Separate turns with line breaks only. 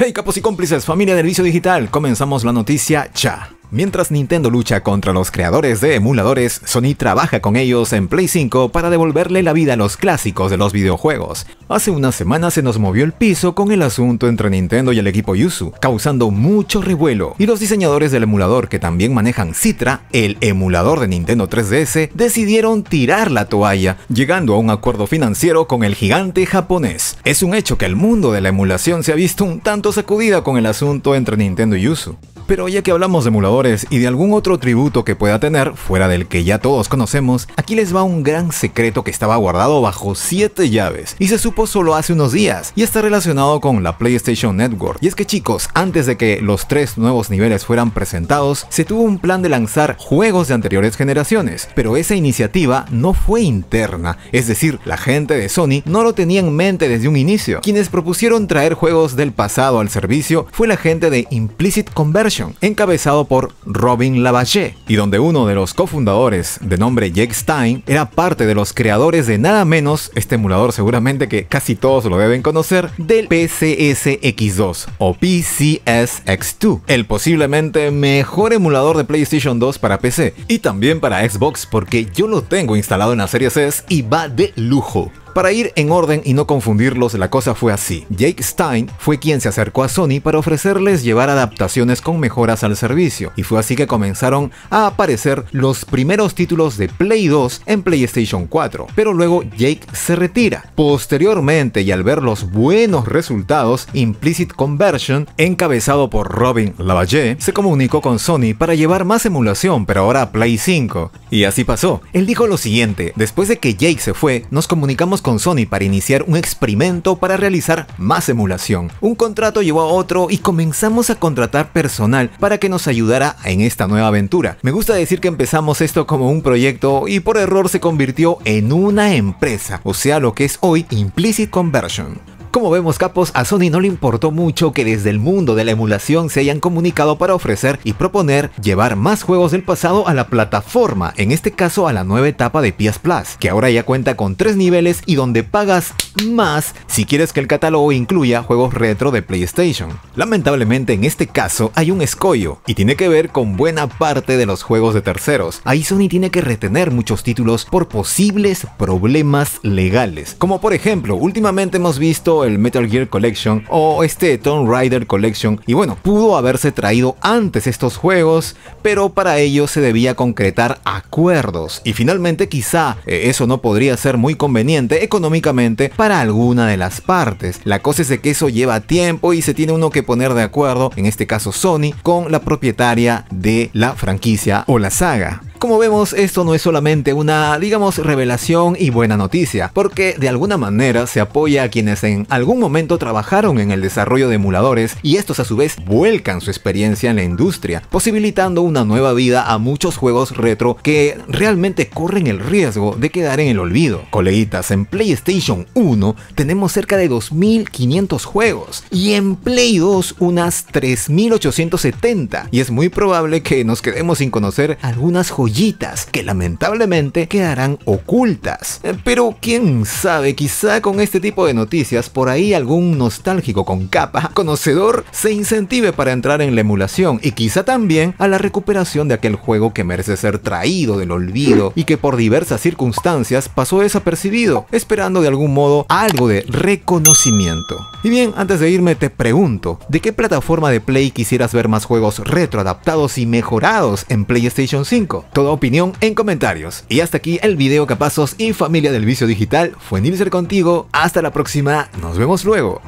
Hey capos y cómplices, familia del vicio Digital, comenzamos la noticia ya. Mientras Nintendo lucha contra los creadores de emuladores, Sony trabaja con ellos en Play 5 para devolverle la vida a los clásicos de los videojuegos. Hace una semana se nos movió el piso con el asunto entre Nintendo y el equipo Yuzu, causando mucho revuelo, y los diseñadores del emulador que también manejan Citra, el emulador de Nintendo 3DS, decidieron tirar la toalla, llegando a un acuerdo financiero con el gigante japonés. Es un hecho que el mundo de la emulación se ha visto un tanto sacudida con el asunto entre Nintendo y Yuzu. Pero ya que hablamos de emuladores y de algún otro tributo que pueda tener, fuera del que ya todos conocemos, aquí les va un gran secreto que estaba guardado bajo 7 llaves y se supo solo hace unos días y está relacionado con la PlayStation Network. Y es que chicos, antes de que los tres nuevos niveles fueran presentados, se tuvo un plan de lanzar juegos de anteriores generaciones, pero esa iniciativa no fue interna, es decir, la gente de Sony no lo tenía en mente desde un inicio. Quienes propusieron traer juegos del pasado al servicio fue la gente de Implicit Conversion encabezado por Robin Lavalle, y donde uno de los cofundadores, de nombre Jake Stein, era parte de los creadores de nada menos este emulador seguramente que casi todos lo deben conocer, del PCSX2 o PCSX2, el posiblemente mejor emulador de PlayStation 2 para PC y también para Xbox porque yo lo tengo instalado en la serie S y va de lujo. Para ir en orden y no confundirlos, la cosa fue así. Jake Stein fue quien se acercó a Sony para ofrecerles llevar adaptaciones con mejoras al servicio, y fue así que comenzaron a aparecer los primeros títulos de Play 2 en PlayStation 4, pero luego Jake se retira. Posteriormente, y al ver los buenos resultados, Implicit Conversion, encabezado por Robin Lavalle, se comunicó con Sony para llevar más emulación, pero ahora a Play 5. Y así pasó. Él dijo lo siguiente, después de que Jake se fue, nos comunicamos con con Sony para iniciar un experimento para realizar más emulación. Un contrato llevó a otro y comenzamos a contratar personal para que nos ayudara en esta nueva aventura. Me gusta decir que empezamos esto como un proyecto y por error se convirtió en una empresa, o sea lo que es hoy Implicit Conversion. Como vemos capos, a Sony no le importó mucho que desde el mundo de la emulación se hayan comunicado para ofrecer y proponer llevar más juegos del pasado a la plataforma, en este caso a la nueva etapa de PS Plus, que ahora ya cuenta con tres niveles y donde pagas más si quieres que el catálogo incluya juegos retro de PlayStation. Lamentablemente en este caso hay un escollo y tiene que ver con buena parte de los juegos de terceros. Ahí Sony tiene que retener muchos títulos por posibles problemas legales, como por ejemplo últimamente hemos visto el Metal Gear Collection o este Tomb Raider Collection y bueno, pudo haberse traído antes estos juegos, pero para ello se debía concretar acuerdos y finalmente quizá eh, eso no podría ser muy conveniente económicamente para alguna de las partes. La cosa es que eso lleva tiempo y se tiene uno que poner de acuerdo, en este caso Sony, con la propietaria de la franquicia o la saga. Como vemos, esto no es solamente una, digamos, revelación y buena noticia, porque de alguna manera se apoya a quienes en algún momento trabajaron en el desarrollo de emuladores y estos a su vez vuelcan su experiencia en la industria, posibilitando una nueva vida a muchos juegos retro que realmente corren el riesgo de quedar en el olvido. Coleguitas, en PlayStation 1 tenemos cerca de 2.500 juegos y en Play 2 unas 3.870 y es muy probable que nos quedemos sin conocer algunas joyas que lamentablemente quedarán ocultas. Eh, pero quién sabe, quizá con este tipo de noticias por ahí algún nostálgico con capa, conocedor, se incentive para entrar en la emulación y quizá también a la recuperación de aquel juego que merece ser traído del olvido y que por diversas circunstancias pasó desapercibido, esperando de algún modo algo de reconocimiento. Y bien, antes de irme te pregunto, ¿de qué plataforma de Play quisieras ver más juegos retroadaptados y mejorados en PlayStation 5? toda opinión en comentarios. Y hasta aquí el video capazos y familia del vicio digital. Fue Nilser contigo, hasta la próxima, nos vemos luego.